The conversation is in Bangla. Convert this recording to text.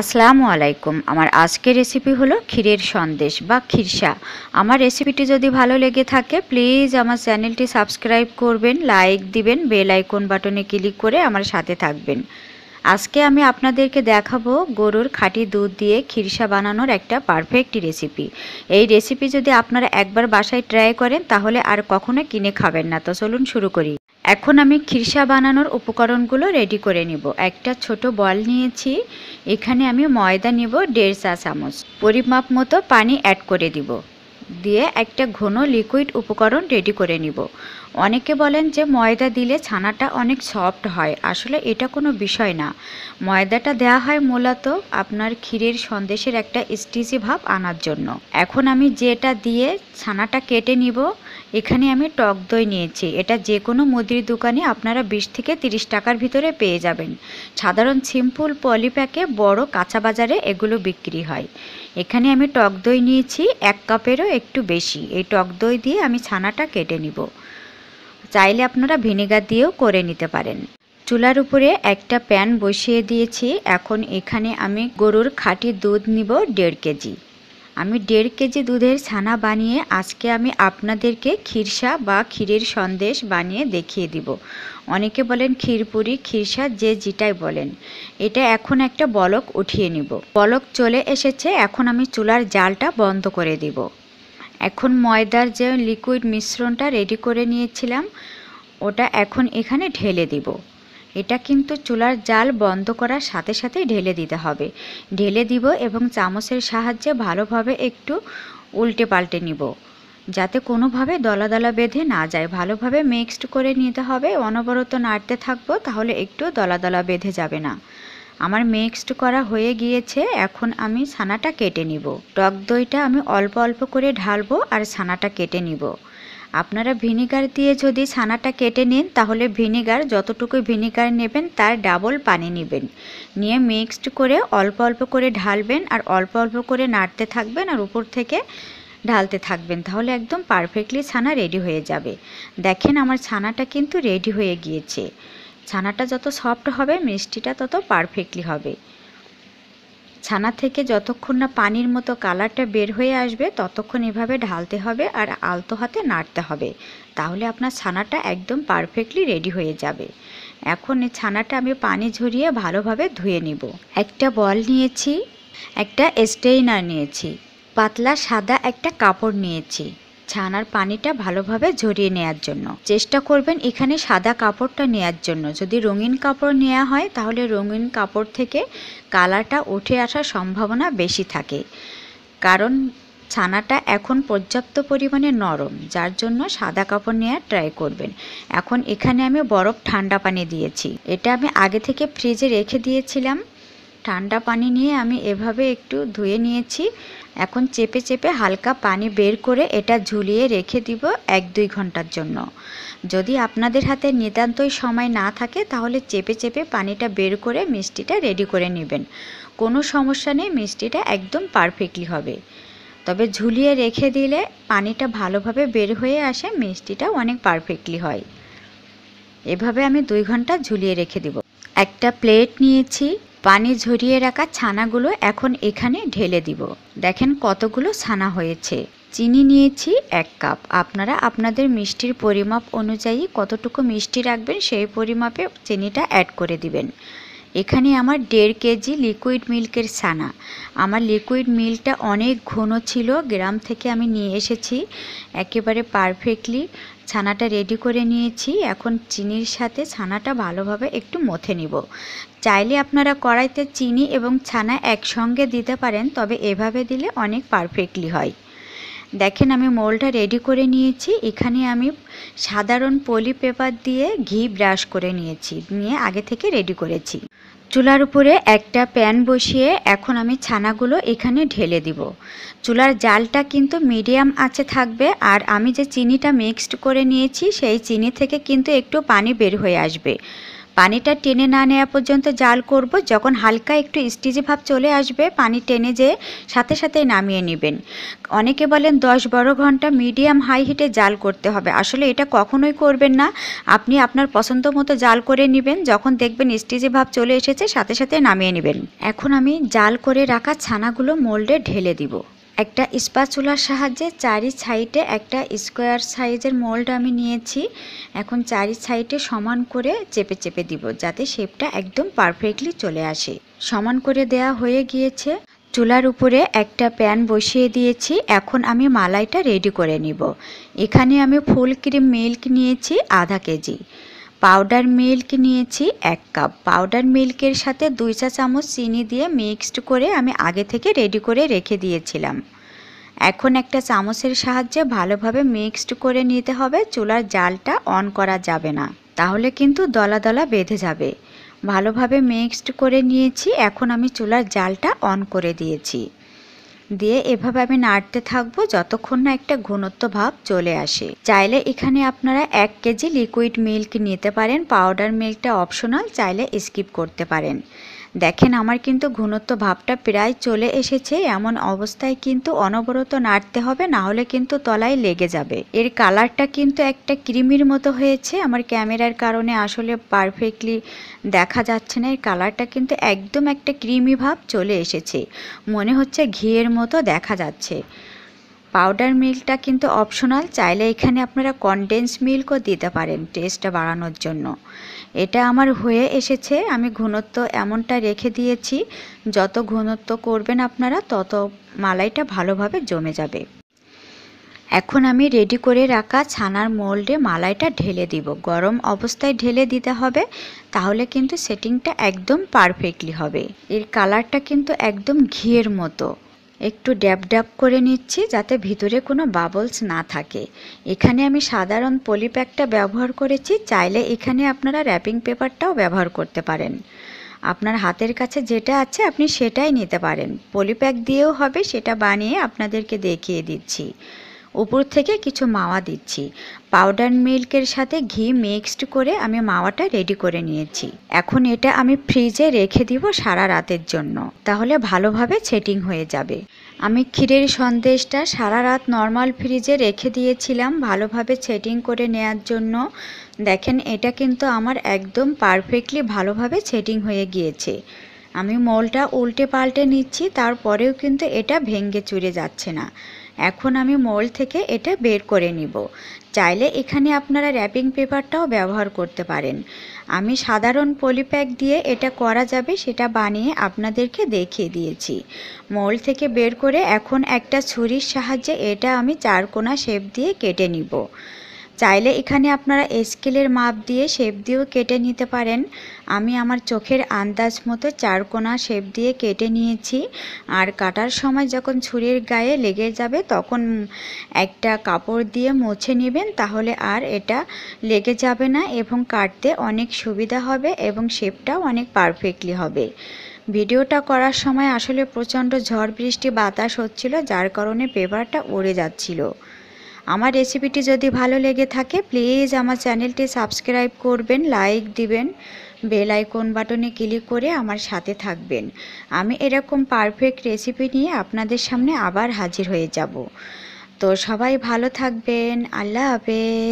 আসসালামু আলাইকুম আমার আজকের রেসিপি হলো ক্ষীরের সন্দেশ বা ক্ষীরসা আমার রেসিপিটি যদি ভালো লেগে থাকে প্লিজ আমার চ্যানেলটি সাবস্ক্রাইব করবেন লাইক দিবেন বেল আইকন বাটনে ক্লিক করে আমার সাথে থাকবেন আজকে আমি আপনাদেরকে দেখাবো গরুর খাঁটি দুধ দিয়ে ক্ষীরসা বানানোর একটা পারফেক্ট রেসিপি এই রেসিপি যদি আপনারা একবার বাসায় ট্রাই করেন তাহলে আর কখনো কিনে খাবেন না তো চলুন শুরু করি এখন আমি খিরসা বানানোর উপকরণগুলো রেডি করে নিব একটা ছোট বল নিয়েছি এখানে আমি ময়দা নিব দেড় চা চামচ পরিমাপ মতো পানি অ্যাড করে দিব দিয়ে একটা ঘন লিকুইড উপকরণ রেডি করে নিব অনেকে বলেন যে ময়দা দিলে ছানাটা অনেক সফট হয় আসলে এটা কোনো বিষয় না ময়দাটা দেয়া হয় মূলত আপনার ক্ষীরের সন্দেশের একটা স্টিচি ভাব আনার জন্য এখন আমি যেটা দিয়ে ছানাটা কেটে নিব এখানে আমি টক দই নিয়েছি এটা যে কোনো মুদির দোকানে আপনারা বিশ থেকে তিরিশ টাকার ভিতরে পেয়ে যাবেন সাধারণ সিম্পল পলিপ্যাকে বড় কাঁচা বাজারে এগুলো বিক্রি হয় এখানে আমি টক দই নিয়েছি এক কাপেরও একটু বেশি এই টক দই দিয়ে আমি ছানাটা কেটে নিব চাইলে আপনারা ভিনেগার দিয়েও করে নিতে পারেন চুলার উপরে একটা প্যান বসিয়ে দিয়েছি এখন এখানে আমি গরুর খাঁটি দুধ নিব দেড় কেজি আমি দেড় কেজি দুধের ছানা বানিয়ে আজকে আমি আপনাদেরকে ক্ষীরসা বা ক্ষীরের সন্দেশ বানিয়ে দেখিয়ে দিব অনেকে বলেন ক্ষীরপুরি ক্ষীরসা যে যেটাই বলেন এটা এখন একটা বলক উঠিয়ে নিব বলক চলে এসেছে এখন আমি চুলার জালটা বন্ধ করে দিব এখন ময়দার যে লিকুইড মিশ্রণটা রেডি করে নিয়েছিলাম ওটা এখন এখানে ঢেলে দিব এটা কিন্তু চুলার জাল বন্ধ করার সাথে সাথে ঢেলে দিতে হবে ঢেলে দিব এবং চামচের সাহায্যে ভালোভাবে একটু উল্টে পাল্টে নিব যাতে কোনোভাবে দলা দলা বেঁধে না যায় ভালোভাবে মিক্সড করে নিতে হবে অনবরত নাড়তে থাকবো তাহলে একটু দলা দলা বেঁধে যাবে না আমার মিক্সড করা হয়ে গিয়েছে এখন আমি ছানাটা কেটে নিব টক দইটা আমি অল্প অল্প করে ঢালবো আর ছানাটা কেটে নিব আপনারা ভিনিগার দিয়ে যদি ছানাটা কেটে নিন তাহলে ভিনিগার যতটুকু ভিনিগার নেবেন তার ডাবল পানি নেবেন নিয়ে মিক্সড করে অল্প অল্প করে ঢালবেন আর অল্প অল্প করে নাড়তে থাকবেন আর উপর থেকে ঢালতে থাকবেন তাহলে একদম পারফেক্টলি ছানা রেডি হয়ে যাবে দেখেন আমার ছানাটা কিন্তু রেডি হয়ে গিয়েছে ছানাটা যত সফট হবে মিষ্টিটা তত পারফেক্টলি হবে ছানা থেকে যতক্ষণ না পানির মতো কালারটা বের হয়ে আসবে ততক্ষণ এভাবে ঢালতে হবে আর আলতো হাতে নাড়তে হবে তাহলে আপনার ছানাটা একদম পারফেক্টলি রেডি হয়ে যাবে এখন এই ছানাটা আমি পানি ঝরিয়ে ভালোভাবে ধুয়ে নিব একটা বল নিয়েছি একটা স্টেইনার নিয়েছি পাতলা সাদা একটা কাপড় নিয়েছি ছানার পানিটা ভালোভাবে ঝরিয়ে নেয়ার জন্য চেষ্টা করবেন এখানে সাদা কাপড়টা নেয়ার জন্য যদি রঙিন কাপড় নেওয়া হয় তাহলে রঙিন কাপড় থেকে কালারটা উঠে আসার সম্ভাবনা বেশি থাকে কারণ ছানাটা এখন পর্যাপ্ত পরিমাণে নরম যার জন্য সাদা কাপড় নেওয়ার ট্রাই করবেন এখন এখানে আমি বরফ ঠান্ডা পানি দিয়েছি এটা আমি আগে থেকে ফ্রিজে রেখে দিয়েছিলাম ঠান্ডা পানি নিয়ে আমি এভাবে একটু ধুয়ে নিয়েছি এখন চেপে চেপে হালকা পানি বের করে এটা ঝুলিয়ে রেখে দিব এক দুই ঘন্টার জন্য যদি আপনাদের হাতে নিতান্তই সময় না থাকে তাহলে চেপে চেপে পানিটা বের করে মিষ্টিটা রেডি করে নেবেন কোনো সমস্যা নেই মিষ্টিটা একদম পারফেক্টলি হবে তবে ঝুলিয়ে রেখে দিলে পানিটা ভালোভাবে বের হয়ে আসে মিষ্টিটা অনেক পারফেক্টলি হয় এভাবে আমি দুই ঘন্টা ঝুলিয়ে রেখে দিব একটা প্লেট নিয়েছি পানি ঝরিয়ে রাখা ছানাগুলো এখন এখানে ঢেলে দিব দেখেন কতগুলো ছানা হয়েছে চিনি নিয়েছি এক কাপ আপনারা আপনাদের মিষ্টির পরিমাপ অনুযায়ী কতটুকু মিষ্টি রাখবেন সেই পরিমাপে চিনিটা অ্যাড করে দিবেন এখানে আমার দেড় কেজি লিকুইড মিল্কের ছানা আমার লিকুইড মিল্কটা অনেক ঘন ছিল গ্রাম থেকে আমি নিয়ে এসেছি একেবারে পারফেক্টলি ছানাটা রেডি করে নিয়েছি এখন চিনির সাথে ছানাটা ভালোভাবে একটু মথে নিব চাইলে আপনারা কড়াইতে চিনি এবং ছানা একসঙ্গে দিতে পারেন তবে এভাবে দিলে অনেক পারফেক্টলি হয় দেখেন আমি মোলটা রেডি করে নিয়েছি এখানে আমি সাধারণ পলি পেপার দিয়ে ঘি ব্রাশ করে নিয়েছি নিয়ে আগে থেকে রেডি করেছি চুলার উপরে একটা প্যান বসিয়ে এখন আমি ছানাগুলো এখানে ঢেলে দিব চুলার জালটা কিন্তু মিডিয়াম আছে থাকবে আর আমি যে চিনিটা মিক্সড করে নিয়েছি সেই চিনি থেকে কিন্তু একটু পানি বের হয়ে আসবে পানিটা টেনে না নেওয়া পর্যন্ত জাল করব যখন হালকা একটু স্টিজি ভাব চলে আসবে পানি টেনে যেয়ে সাথে সাথে নামিয়ে নেবেন অনেকে বলেন দশ বারো ঘন্টা মিডিয়াম হাই হিটে জাল করতে হবে আসলে এটা কখনোই করবেন না আপনি আপনার পছন্দ মতো জাল করে নেবেন যখন দেখবেন স্টিজি ভাব চলে এসেছে সাথে সাথে নামিয়ে নেবেন এখন আমি জাল করে রাখা ছানাগুলো মোল্ডে ঢেলে দিব একটা স্পাচুলার সাহায্যে চারি সাইডে একটা স্কোয়ার সাইজের মোল্ড আমি নিয়েছি এখন চারি সাইডে সমান করে চেপে চেপে দিব যাতে শেপটা একদম পারফেক্টলি চলে আসে সমান করে দেয়া হয়ে গিয়েছে চুলার উপরে একটা প্যান বসিয়ে দিয়েছি এখন আমি মালাইটা রেডি করে নিব এখানে আমি ফুল ক্রিম মিল্ক নিয়েছি আধা কেজি পাউডার মিল্ক নিয়েছি এক কাপ পাউডার মিল্কের সাথে দুই চা চামচ চিনি দিয়ে মিক্সড করে আমি আগে থেকে রেডি করে রেখে দিয়েছিলাম এখন একটা চামচের সাহায্যে ভালোভাবে মিক্সড করে নিতে হবে চুলার জালটা অন করা যাবে না তাহলে কিন্তু দলা দলা বেঁধে যাবে ভালোভাবে মিক্সড করে নিয়েছি এখন আমি চুলার জালটা অন করে দিয়েছি দিয়ে এভাবে আমি নাড়তে থাকবো যতক্ষণ না একটা ঘনত্ব ভাব চলে আসে চাইলে এখানে আপনারা এক কেজি লিকুইড মিল্ক নিতে পারেন পাউডার মিল্কটা অপশনাল চাইলে স্কিপ করতে পারেন দেখেন আমার কিন্তু ঘনত্ব ভাবটা প্রায় চলে এসেছে এমন অবস্থায় কিন্তু অনবরত নাড়তে হবে না হলে কিন্তু তলায় লেগে যাবে এর কালারটা কিন্তু একটা ক্রিমির মতো হয়েছে আমার ক্যামেরার কারণে আসলে পারফেক্টলি দেখা যাচ্ছে না এর কালারটা কিন্তু একদম একটা ক্রিমি ভাব চলে এসেছে মনে হচ্ছে ঘিয়ের মতো দেখা যাচ্ছে পাউডার মিল্কটা কিন্তু অপশনাল চাইলে এখানে আপনারা কনডেন্স মিল্কও দিতে পারেন টেস্টটা বাড়ানোর জন্য এটা আমার হয়ে এসেছে আমি ঘনত্ব এমনটা রেখে দিয়েছি যত ঘনত্ব করবেন আপনারা তত মালাইটা ভালোভাবে জমে যাবে এখন আমি রেডি করে রাখা ছানার মোল্ডে মালাইটা ঢেলে দিব গরম অবস্থায় ঢেলে দিতে হবে তাহলে কিন্তু সেটিংটা একদম পারফেক্টলি হবে এর কালারটা কিন্তু একদম ঘিয়ের মতো একটু ড্যাব ড্যাব করে নিচ্ছি যাতে ভিতরে কোনো বাবলস না থাকে এখানে আমি সাধারণ পলিপ্যাকটা ব্যবহার করেছি চাইলে এখানে আপনারা র্যাপিং পেপারটাও ব্যবহার করতে পারেন আপনার হাতের কাছে যেটা আছে আপনি সেটাই নিতে পারেন পলিপ্যাক দিয়েও হবে সেটা বানিয়ে আপনাদেরকে দেখিয়ে দিচ্ছি উপর থেকে কিছু মাওয়া দিচ্ছি পাউডার মিল্কের সাথে ঘি মিক্সড করে আমি মাওয়াটা রেডি করে নিয়েছি এখন এটা আমি ফ্রিজে রেখে দিব সারা রাতের জন্য তাহলে ভালোভাবে সেটিং হয়ে যাবে আমি ক্ষীরের সন্দেশটা সারা রাত নর্মাল ফ্রিজে রেখে দিয়েছিলাম ভালোভাবে সেটিং করে নেয়ার জন্য দেখেন এটা কিন্তু আমার একদম পারফেক্টলি ভালোভাবে সেটিং হয়ে গিয়েছে আমি মলটা উল্টে পাল্টে নিচ্ছি তারপরেও কিন্তু এটা ভেঙে চুরে যাচ্ছে না এখন আমি মল থেকে এটা বের করে নিব চাইলে এখানে আপনারা র্যাপিং পেপারটাও ব্যবহার করতে পারেন আমি সাধারণ পলিপ্যাক দিয়ে এটা করা যাবে সেটা বানিয়ে আপনাদেরকে দেখিয়ে দিয়েছি মল থেকে বের করে এখন একটা ছুরির সাহায্যে এটা আমি চারকোনা শেপ দিয়ে কেটে নিব চাইলে এখানে আপনারা স্কেলের মাপ দিয়ে শেপ দিয়েও কেটে নিতে পারেন আমি আমার চোখের আন্দাজ মতো চারকোনা শেপ দিয়ে কেটে নিয়েছি আর কাটার সময় যখন ছুরির গায়ে লেগে যাবে তখন একটা কাপড় দিয়ে মুছে নেবেন তাহলে আর এটা লেগে যাবে না এবং কাটতে অনেক সুবিধা হবে এবং শেপটাও অনেক পারফেক্টলি হবে ভিডিওটা করার সময় আসলে প্রচণ্ড ঝড় বৃষ্টি বাতাস হচ্ছিল যার কারণে পেপারটা উড়ে যাচ্ছিল আমার রেসিপিটি যদি ভালো লেগে থাকে প্লিজ আমার চ্যানেলটি সাবস্ক্রাইব করবেন লাইক দিবেন বেল আইকন বাটনে ক্লিক করে আমার সাথে থাকবেন আমি এরকম পারফেক্ট রেসিপি নিয়ে আপনাদের সামনে আবার হাজির হয়ে যাব তো সবাই ভালো থাকবেন আল্লাহ হাফেজ